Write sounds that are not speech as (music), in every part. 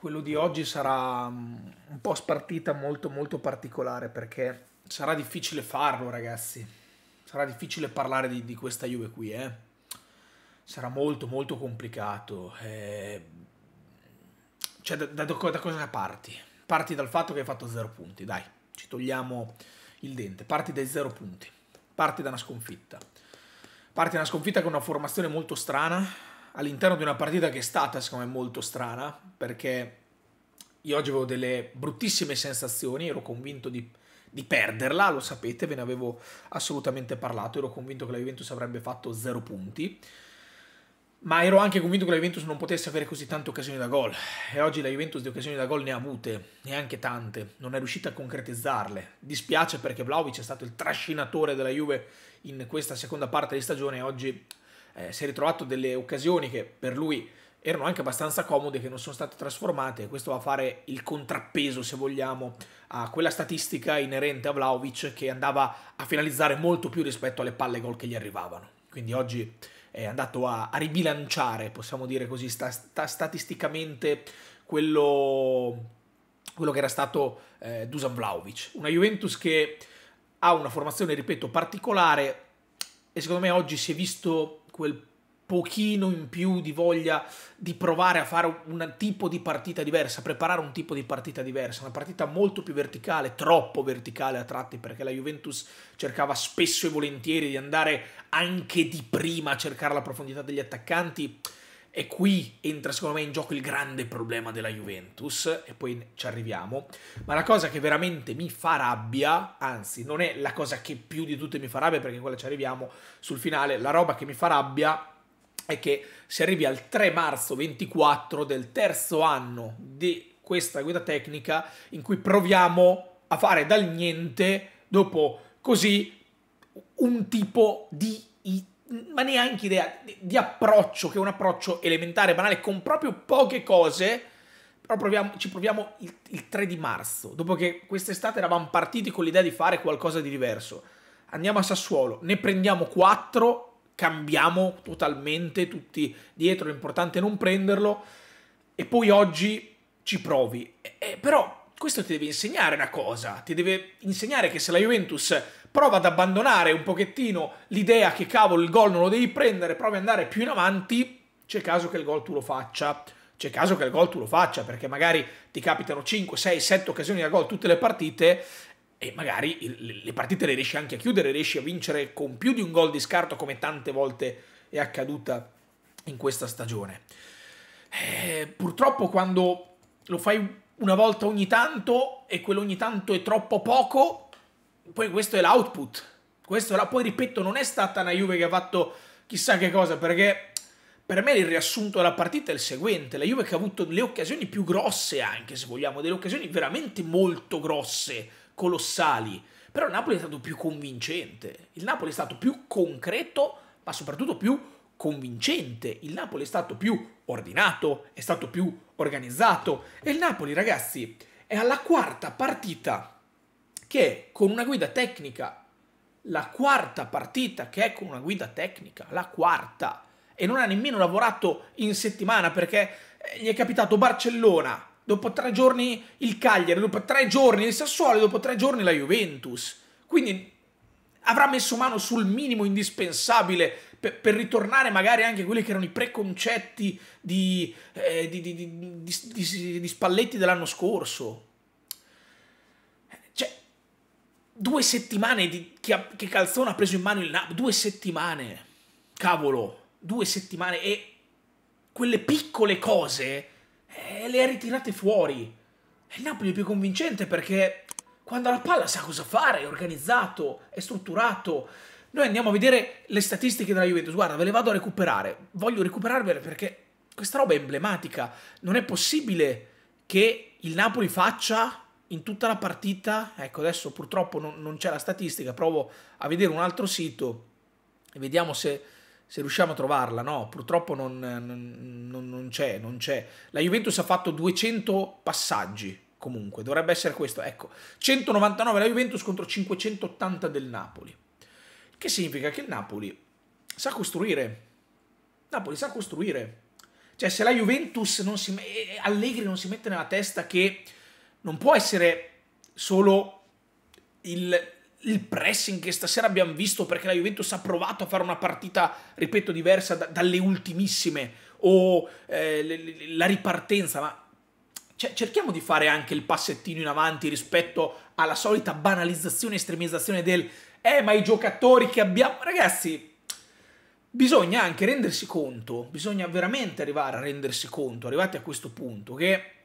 quello di oggi sarà mm, un po' spartita molto molto particolare perché sarà difficile farlo ragazzi, sarà difficile parlare di, di questa Juve qui, eh? sarà molto molto complicato, eh... cioè da, da, da cosa parti? Parti dal fatto che hai fatto zero punti, dai, ci togliamo il dente, parti dai zero punti, parti da una sconfitta, parti da una sconfitta con una formazione molto strana, all'interno di una partita che è stata, secondo me, molto strana, perché io oggi avevo delle bruttissime sensazioni, ero convinto di, di perderla, lo sapete, ve ne avevo assolutamente parlato, ero convinto che la Juventus avrebbe fatto zero punti ma ero anche convinto che la Juventus non potesse avere così tante occasioni da gol e oggi la Juventus di occasioni da gol ne ha avute, neanche tante, non è riuscita a concretizzarle. Dispiace perché Vlaovic è stato il trascinatore della Juve in questa seconda parte di stagione e oggi eh, si è ritrovato delle occasioni che per lui erano anche abbastanza comode, che non sono state trasformate. Questo va a fare il contrappeso, se vogliamo, a quella statistica inerente a Vlaovic che andava a finalizzare molto più rispetto alle palle gol che gli arrivavano. Quindi oggi è andato a, a ribilanciare, possiamo dire così, sta, sta, statisticamente quello, quello, che era stato eh, Dusan Vlaovic. Una Juventus che ha una formazione, ripeto, particolare e secondo me oggi si è visto quel pochino in più di voglia di provare a fare un tipo di partita diversa, preparare un tipo di partita diversa, una partita molto più verticale, troppo verticale a tratti, perché la Juventus cercava spesso e volentieri di andare anche di prima a cercare la profondità degli attaccanti e qui entra secondo me in gioco il grande problema della Juventus, e poi ci arriviamo. Ma la cosa che veramente mi fa rabbia, anzi non è la cosa che più di tutte mi fa rabbia, perché in quella ci arriviamo sul finale, la roba che mi fa rabbia è che si arrivi al 3 marzo 24 del terzo anno di questa guida tecnica in cui proviamo a fare dal niente dopo così un tipo di ma neanche idea di, di, approccio, che è un approccio elementare, banale, con proprio poche cose. Però proviamo, ci proviamo il, il 3 di marzo, dopo che quest'estate eravamo partiti con l'idea di fare qualcosa di diverso. Andiamo a Sassuolo, ne prendiamo 4, cambiamo totalmente tutti dietro, l'importante è non prenderlo, e poi oggi ci provi. E, e, però questo ti deve insegnare una cosa, ti deve insegnare che se la Juventus prova ad abbandonare un pochettino l'idea che cavolo il gol non lo devi prendere, provi ad andare più in avanti, c'è caso che il gol tu lo faccia. C'è caso che il gol tu lo faccia perché magari ti capitano 5, 6, 7 occasioni da gol tutte le partite e magari le partite le riesci anche a chiudere, riesci a vincere con più di un gol di scarto come tante volte è accaduta in questa stagione. Eh, purtroppo quando lo fai una volta ogni tanto e quell'ogni tanto è troppo poco, poi questo è l'output. Questo la, poi ripeto, non è stata una Juve che ha fatto chissà che cosa, perché per me il riassunto della partita è il seguente: la Juve che ha avuto le occasioni più grosse, anche se vogliamo, delle occasioni veramente molto grosse, colossali. Però il Napoli è stato più convincente. Il Napoli è stato più concreto, ma soprattutto più convincente. Il Napoli è stato più ordinato, è stato più organizzato. E il Napoli, ragazzi, è alla quarta partita che con una guida tecnica, la quarta partita che è con una guida tecnica, la quarta, e non ha nemmeno lavorato in settimana perché eh, gli è capitato Barcellona, dopo tre giorni il Cagliari, dopo tre giorni il Sassuolo, dopo tre giorni la Juventus. Quindi avrà messo mano sul minimo indispensabile per, per, ritornare magari anche a quelli che erano i preconcetti di, eh, di, di, di Spalletti dell'anno scorso. due settimane di, che, che Calzone ha preso in mano il Napoli, due settimane, cavolo, due settimane e quelle piccole cose eh, le ha ritirate fuori. E il Napoli è più convincente perché quando la palla sa cosa fare, è organizzato, è strutturato. Noi andiamo a vedere le statistiche della Juventus, guarda, ve le vado a recuperare, voglio recuperarvele perché questa roba è emblematica, non è possibile che il Napoli faccia in tutta la partita, ecco adesso purtroppo non, non c'è la statistica, provo a vedere un altro sito e vediamo se, se riusciamo a trovarla, no purtroppo non, non, non c'è, non c'è. La Juventus ha fatto 200 passaggi comunque, dovrebbe essere questo, ecco, 199 la Juventus contro 580 del Napoli, che significa che il Napoli sa costruire, Napoli sa costruire, cioè se la Juventus non si, eh, Allegri non si mette nella testa che non può essere solo il, il pressing che stasera abbiamo visto perché la Juventus ha provato a fare una partita, ripeto, diversa da, dalle ultimissime o eh, le, le, la ripartenza, ma cerchiamo di fare anche il passettino in avanti rispetto alla solita banalizzazione e estremizzazione del eh ma i giocatori che abbiamo ragazzi bisogna anche rendersi conto bisogna veramente arrivare a rendersi conto arrivati a questo punto che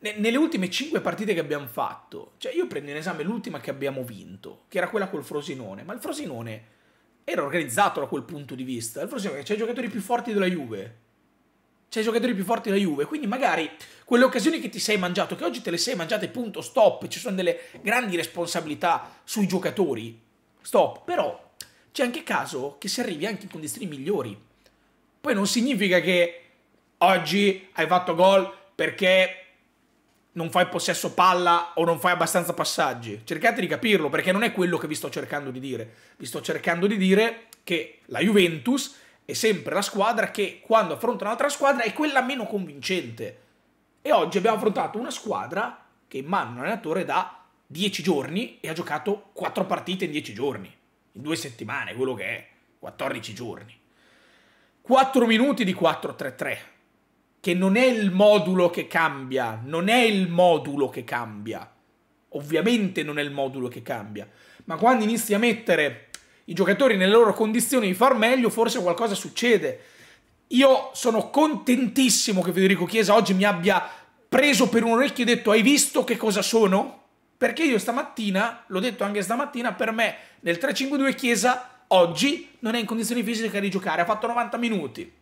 nelle ultime 5 partite che abbiamo fatto, cioè io prendo in esame l'ultima che abbiamo vinto, che era quella col Frosinone, ma il Frosinone era organizzato da quel punto di vista. Il Frosinone c'è i giocatori più forti della Juve. C'è i giocatori più forti della Juve, quindi magari quelle occasioni che ti sei mangiato, che oggi te le sei mangiate, punto, stop, ci sono delle grandi responsabilità sui giocatori, stop, però c'è anche caso che si arrivi anche con destini migliori. Poi non significa che oggi hai fatto gol perché non fai possesso palla o non fai abbastanza passaggi. Cercate di capirlo perché non è quello che vi sto cercando di dire. Vi sto cercando di dire che la Juventus è sempre la squadra che quando affronta un'altra squadra è quella meno convincente. E oggi abbiamo affrontato una squadra che in mano un allenatore da 10 giorni e ha giocato 4 partite in 10 giorni, in 2 settimane, quello che è, 14 giorni. 4 minuti di 4-3-3 che non è il modulo che cambia, non è il modulo che cambia. Ovviamente non è il modulo che cambia, ma quando inizi a mettere i giocatori nelle loro condizioni di far meglio, forse qualcosa succede. Io sono contentissimo che Federico Chiesa oggi mi abbia preso per un orecchio e detto hai visto che cosa sono? Perché io stamattina, l'ho detto anche stamattina, per me nel 3-5-2 Chiesa oggi non è in condizioni fisiche di giocare, ha fatto 90 minuti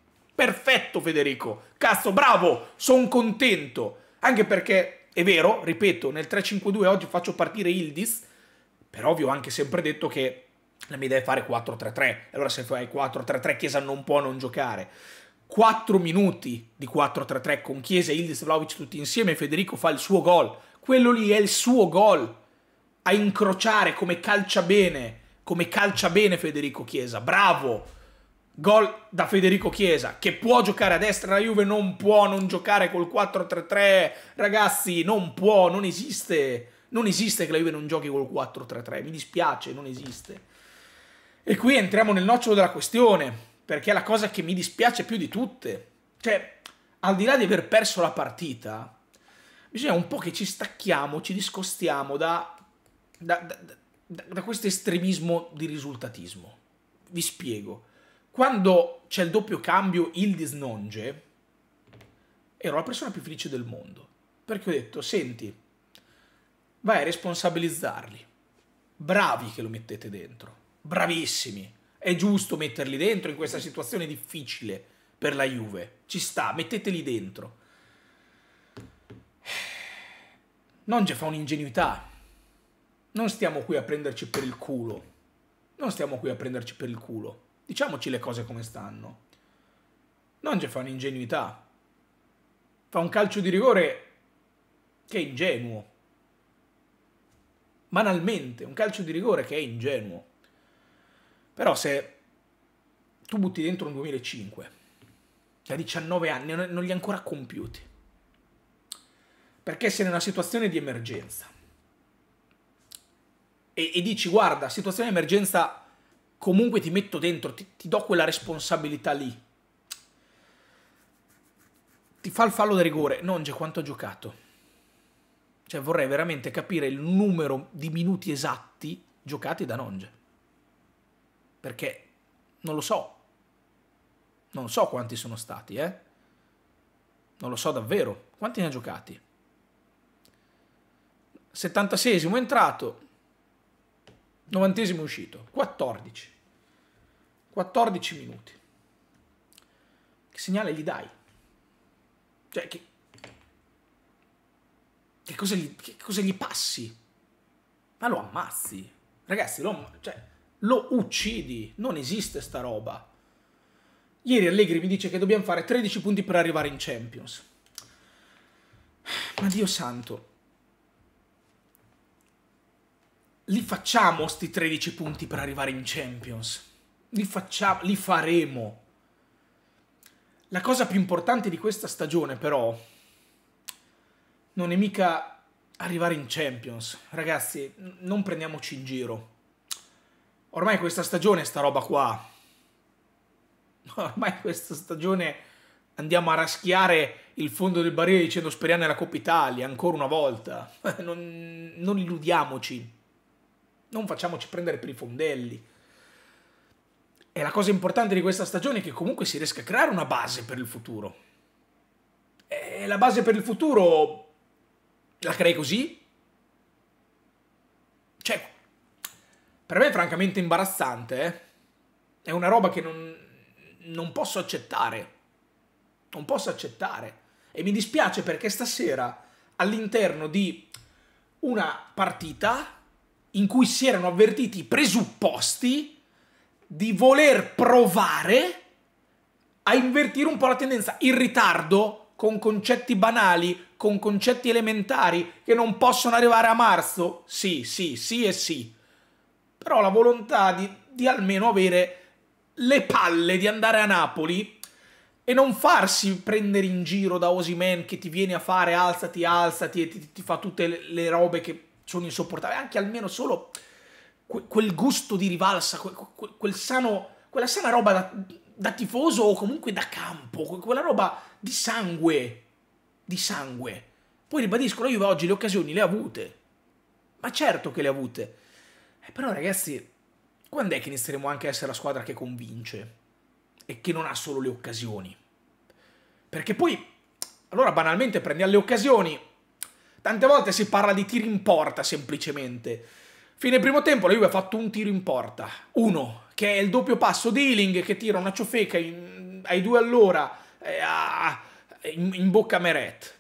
Perfetto Federico, cazzo, bravo, sono contento. Anche perché, è vero, ripeto, nel 3-5-2 oggi faccio partire Ildis, però vi ho anche sempre detto che la mia idea è fare 4-3-3. Allora se fai 4-3-3 Chiesa non può non giocare. 4 minuti di 4-3-3 con Chiesa e Ildis Vlaovic tutti insieme, Federico fa il suo gol. Quello lì è il suo gol. A incrociare come calcia bene, come calcia bene Federico Chiesa. Bravo! Gol da Federico Chiesa, che può giocare a destra, la Juve non può non giocare col 4-3-3, ragazzi, non può, non esiste, non esiste che la Juve non giochi col 4-3-3, mi dispiace, non esiste. E qui entriamo nel nocciolo della questione, perché è la cosa che mi dispiace più di tutte, cioè, al di là di aver perso la partita, bisogna un po' che ci stacchiamo, ci discostiamo da, da, da, da questo estremismo di risultatismo. Vi spiego quando c'è il doppio cambio il Nonge, ero la persona più felice del mondo. Perché ho detto, senti, vai a responsabilizzarli. Bravi che lo mettete dentro, bravissimi. È giusto metterli dentro in questa situazione difficile per la Juve. Ci sta, metteteli dentro. Nonge fa un'ingenuità. Non stiamo qui a prenderci per il culo. Non stiamo qui a prenderci per il culo Diciamoci le cose come stanno. Non c'è fa un'ingenuità. Fa un calcio di rigore che è ingenuo. Banalmente, un calcio di rigore che è ingenuo. Però se tu butti dentro un 2005, che ha 19 anni, non li ha ancora compiuti, perché sei in una situazione di emergenza, e, e dici guarda, situazione di emergenza comunque ti metto dentro, ti, ti do quella responsabilità lì. Ti fa il fallo da rigore, Nonge quanto ha giocato. Cioè vorrei veramente capire il numero di minuti esatti giocati da Nonge. Perché non lo so. Non so quanti sono stati, eh. Non lo so davvero. Quanti ne ha giocati? 76 è entrato, Novantesimo uscito, 14. 14 minuti. Che segnale gli dai? Cioè, che, che, cosa, gli, che cosa gli passi? Ma lo ammazzi. Ragazzi, lo, cioè, lo uccidi. Non esiste sta roba. Ieri Allegri mi dice che dobbiamo fare 13 punti per arrivare in Champions. Ma Dio santo, li facciamo sti 13 punti per arrivare in Champions. Li facciamo, li faremo. La cosa più importante di questa stagione, però, non è mica arrivare in Champions. Ragazzi, non prendiamoci in giro. Ormai questa stagione è sta roba qua. (laughs) Ormai questa stagione andiamo a raschiare il fondo del barile dicendo speriamo nella Coppa Italia, ancora una volta. (laughs) Non, non illudiamoci non facciamoci prendere per i fondelli. E la cosa importante di questa stagione è che comunque si riesca a creare una base per il futuro. E la base per il futuro la crei così? Cioè, per me è francamente imbarazzante. Eh? È una roba che non, non posso accettare. Non posso accettare. E mi dispiace perché stasera all'interno di una partita in cui si erano avvertiti i presupposti di voler provare a invertire un po' la tendenza, il ritardo con concetti banali, con concetti elementari che non possono arrivare a marzo? Sì, sì, sì e sì. Però la volontà di, di almeno avere le palle di andare a Napoli e non farsi prendere in giro da Osimen che ti viene a fare alzati, alzati e ti, ti fa tutte le, le robe che sono insopportabili, anche almeno solo que quel gusto di rivalsa, que quel sano, quella sana roba da, da tifoso o comunque da campo, quella roba di sangue, di sangue. Poi ribadiscono, io oggi le occasioni le ha avute, ma certo che le ha avute. Eh, però ragazzi, quando è che inizieremo anche a essere la squadra che convince e che non ha solo le occasioni? Perché poi, allora banalmente prendi alle occasioni Tante volte si parla di tiri in porta semplicemente. Fine primo tempo la Juve ha fatto un tiro in porta, uno, che è il doppio passo di Ealing che tira una ciofeca in, ai due all'ora eh, in, in, bocca a Meret.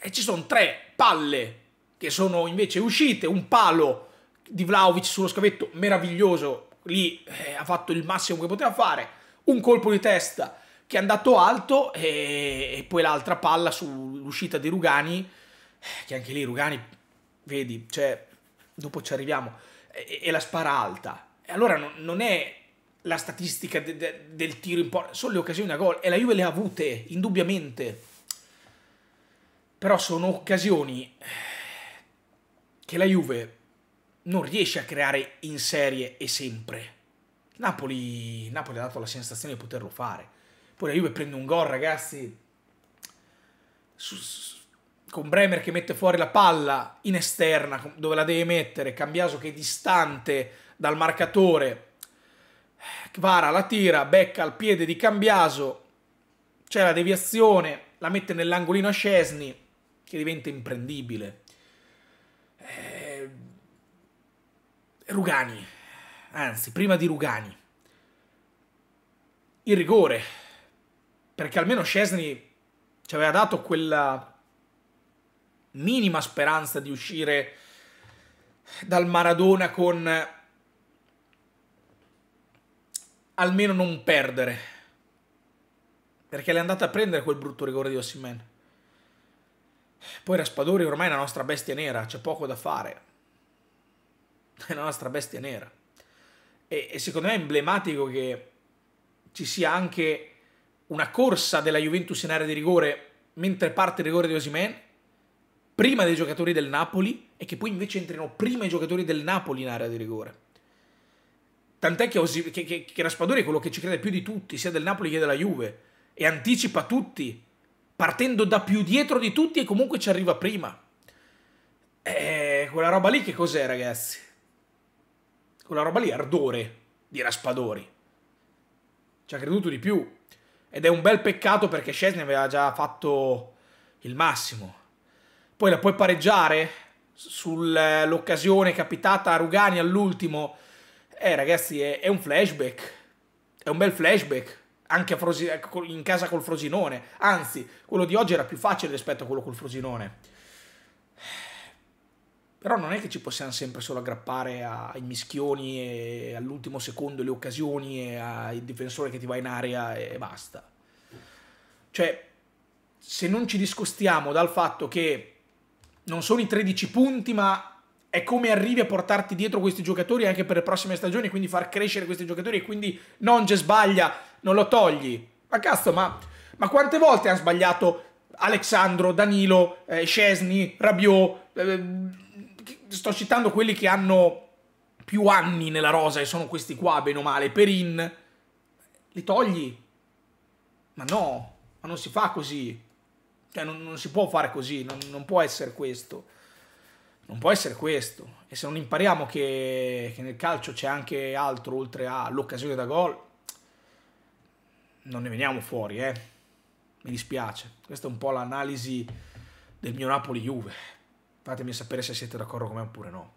E ci sono tre palle che sono invece uscite, un palo di Vlaovic sullo scavetto meraviglioso, lì eh, ha fatto il massimo che poteva fare, un colpo di testa che è andato alto e, e poi l'altra palla sull'uscita di Rugani che anche lì Rugani, vedi, cioè, dopo ci arriviamo, e, e la spara alta. E allora no, non è la statistica de, de, del tiro in porta, sono le occasioni da gol e la Juve le ha avute, indubbiamente. Però sono occasioni eh, che la Juve non riesce a creare in serie e sempre. Napoli, Napoli ha dato la sensazione di poterlo fare. Poi la Juve prende un gol, ragazzi. Su, su, con Bremer che mette fuori la palla in esterna dove la deve mettere, Cambiaso che è distante dal marcatore, Vara la tira, becca al piede di Cambiaso, c'è la deviazione, la mette nell'angolino a Scesni che diventa imprendibile. Eh, Rugani, anzi prima di Rugani, il rigore, perché almeno Scesni ci aveva dato quella minima speranza di uscire dal Maradona con almeno non perdere. Perché l'è andata a prendere quel brutto rigore di Ossiman. Poi Raspadori ormai è la nostra bestia nera, c'è poco da fare. È la nostra bestia nera. E, e secondo me è emblematico che ci sia anche una corsa della Juventus in area di rigore mentre parte il rigore di Osimen, prima dei giocatori del Napoli e che poi invece entrino prima i giocatori del Napoli in area di rigore. Tant'è che, Osi, che, che, che Raspadori è quello che ci crede più di tutti, sia del Napoli che della Juve, e anticipa tutti, partendo da più dietro di tutti e comunque ci arriva prima. E eh, quella roba lì che cos'è, ragazzi? Quella roba lì è ardore di Raspadori. Ci ha creduto di più. Ed è un bel peccato perché Scesni aveva già fatto il massimo poi la puoi pareggiare sull'occasione capitata a Rugani all'ultimo. Eh ragazzi, è, è, un flashback, è un bel flashback, anche in casa col Frosinone. Anzi, quello di oggi era più facile rispetto a quello col Frosinone. Però non è che ci possiamo sempre solo aggrappare ai mischioni e all'ultimo secondo le occasioni e al difensore che ti va in area e basta. Cioè, se non ci discostiamo dal fatto che non sono i 13 punti, ma è come arrivi a portarti dietro questi giocatori anche per le prossime stagioni, quindi far crescere questi giocatori e quindi non c'è sbaglia, non lo togli. Ma cazzo, ma, ma quante volte hanno sbagliato Alexandro, Danilo, eh, Scesni, Rabiot, eh, sto citando quelli che hanno più anni nella rosa e sono questi qua, bene o male, Perin, li togli? Ma no, ma non si fa così. Cioè, non, non si può fare così, non, non, può essere questo. Non può essere questo. E se non impariamo che, che nel calcio c'è anche altro oltre all'occasione da gol, non ne veniamo fuori, eh. Mi dispiace. Questa è un po' l'analisi del mio Napoli-Juve. Fatemi sapere se siete d'accordo con me oppure no.